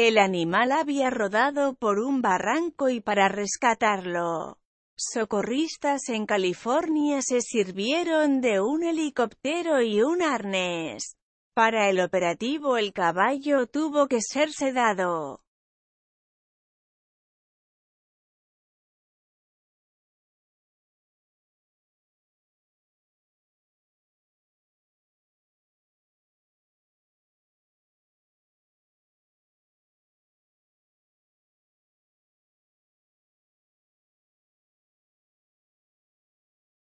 El animal había rodado por un barranco y para rescatarlo, socorristas en California se sirvieron de un helicóptero y un arnés. Para el operativo el caballo tuvo que ser sedado.